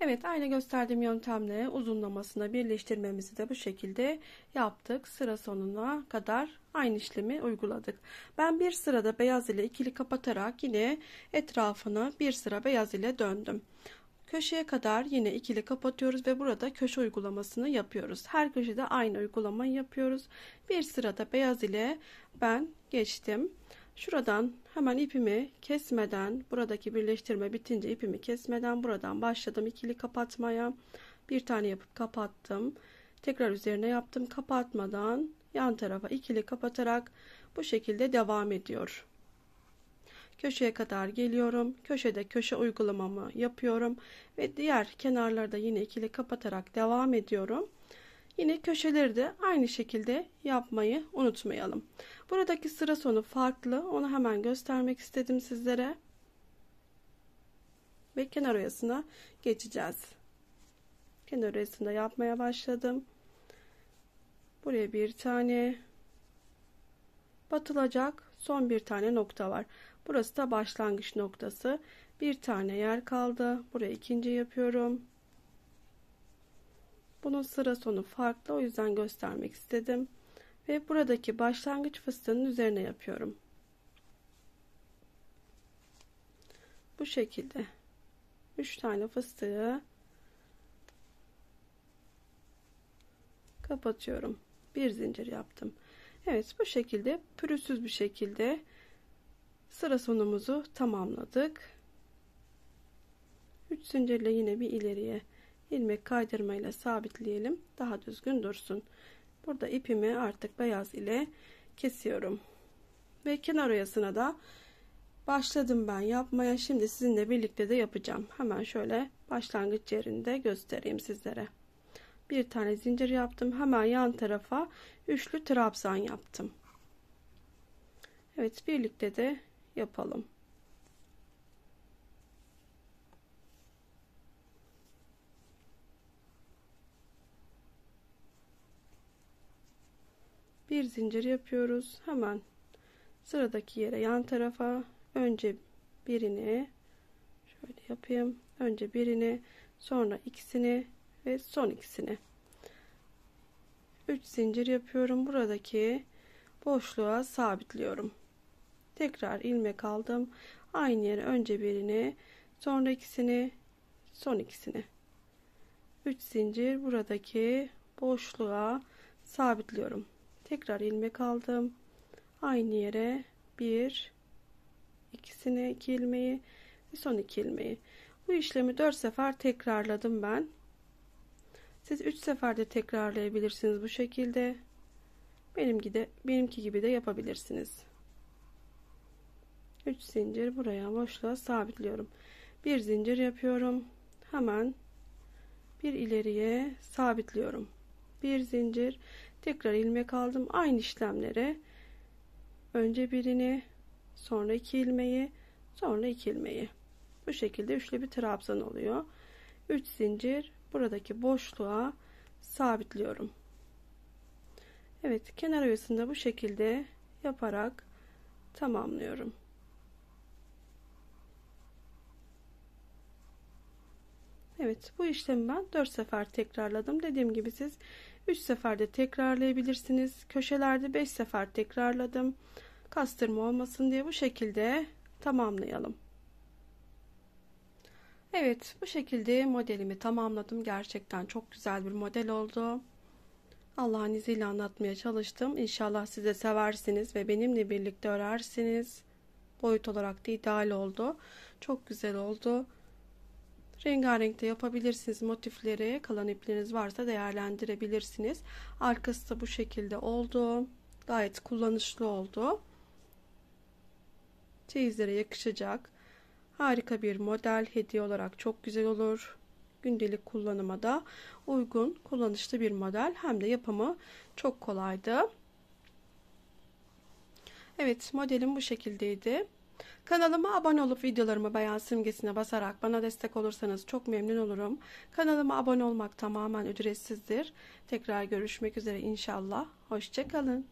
Evet aynı gösterdiğim yöntemle uzunlamasına birleştirmemizi de bu şekilde yaptık. Sıra sonuna kadar aynı işlemi uyguladık. Ben bir sırada beyaz ile ikili kapatarak yine etrafını bir sıra beyaz ile döndüm. Köşeye kadar yine ikili kapatıyoruz ve burada köşe uygulamasını yapıyoruz. Her köşede aynı uygulamayı yapıyoruz. Bir sırada beyaz ile ben geçtim. Şuradan hemen ipimi kesmeden buradaki birleştirme bitince ipimi kesmeden buradan başladım ikili kapatmaya. Bir tane yapıp kapattım. Tekrar üzerine yaptım kapatmadan yan tarafa ikili kapatarak bu şekilde devam ediyor. Köşeye kadar geliyorum. Köşede köşe uygulamamı yapıyorum ve diğer kenarlarda yine ikili kapatarak devam ediyorum. Yine köşeleri de aynı şekilde yapmayı unutmayalım. Buradaki sıra sonu farklı. Onu hemen göstermek istedim sizlere. Ve kenar oyasına geçeceğiz. Kenar oyasında yapmaya başladım. Buraya bir tane batılacak son bir tane nokta var. Burası da başlangıç noktası. Bir tane yer kaldı. Buraya ikinci yapıyorum. Bunun sıra sonu farklı o yüzden göstermek istedim. Ve buradaki başlangıç fıstığının üzerine yapıyorum. Bu şekilde 3 tane fıstığı kapatıyorum. Bir zincir yaptım. Evet bu şekilde pürüzsüz bir şekilde sıra sonumuzu tamamladık. 3 zincirle yine bir ileriye ilmek kaydırmayla sabitleyelim daha düzgün dursun burada ipimi artık beyaz ile kesiyorum ve kenar oyasına da başladım ben yapmaya şimdi sizinle birlikte de yapacağım hemen şöyle başlangıç yerinde göstereyim sizlere bir tane zincir yaptım hemen yan tarafa üçlü trabzan yaptım Evet birlikte de yapalım. bir zincir yapıyoruz. Hemen sıradaki yere yan tarafa önce birini şöyle yapayım. Önce birini, sonra ikisini ve son ikisini. 3 zincir yapıyorum. Buradaki boşluğa sabitliyorum. Tekrar ilmek aldım. Aynı yere önce birini, sonra ikisini, son ikisini. 3 zincir buradaki boşluğa sabitliyorum tekrar ilmek aldım aynı yere bir ikisine iki ilmeği ve son iki ilmeği bu işlemi dört sefer tekrarladım ben siz üç seferde tekrarlayabilirsiniz bu şekilde benim gibi benimki gibi de yapabilirsiniz 3 zincir buraya boşluğa sabitliyorum bir zincir yapıyorum hemen bir ileriye sabitliyorum bir zincir tekrar ilmek aldım aynı işlemlere önce birini sonra iki ilmeği sonra iki ilmeği bu şekilde üçlü bir trabzan oluyor 3 zincir buradaki boşluğa sabitliyorum Evet kenar oyasında bu şekilde yaparak tamamlıyorum Evet bu işlemi ben 4 sefer tekrarladım. Dediğim gibi siz 3 seferde tekrarlayabilirsiniz. Köşelerde 5 sefer tekrarladım. Kastırma olmasın diye bu şekilde tamamlayalım. Evet bu şekilde modelimi tamamladım. Gerçekten çok güzel bir model oldu. Allah'ın izniyle anlatmaya çalıştım. İnşallah size seversiniz ve benimle birlikte örersiniz. Boyut olarak da ideal oldu. Çok güzel oldu. Rengarenk de yapabilirsiniz motifleri. Kalan ipleriniz varsa değerlendirebilirsiniz. Arkası da bu şekilde oldu. Gayet kullanışlı oldu. Çeyizlere yakışacak. Harika bir model hediye olarak çok güzel olur. Gündelik kullanıma da uygun, kullanışlı bir model. Hem de yapımı çok kolaydı. Evet modelim bu şekildeydi. Kanalıma abone olup videolarımı beğen simgesine basarak bana destek olursanız çok memnun olurum. Kanalıma abone olmak tamamen ücretsizdir. Tekrar görüşmek üzere inşallah. Hoşçakalın.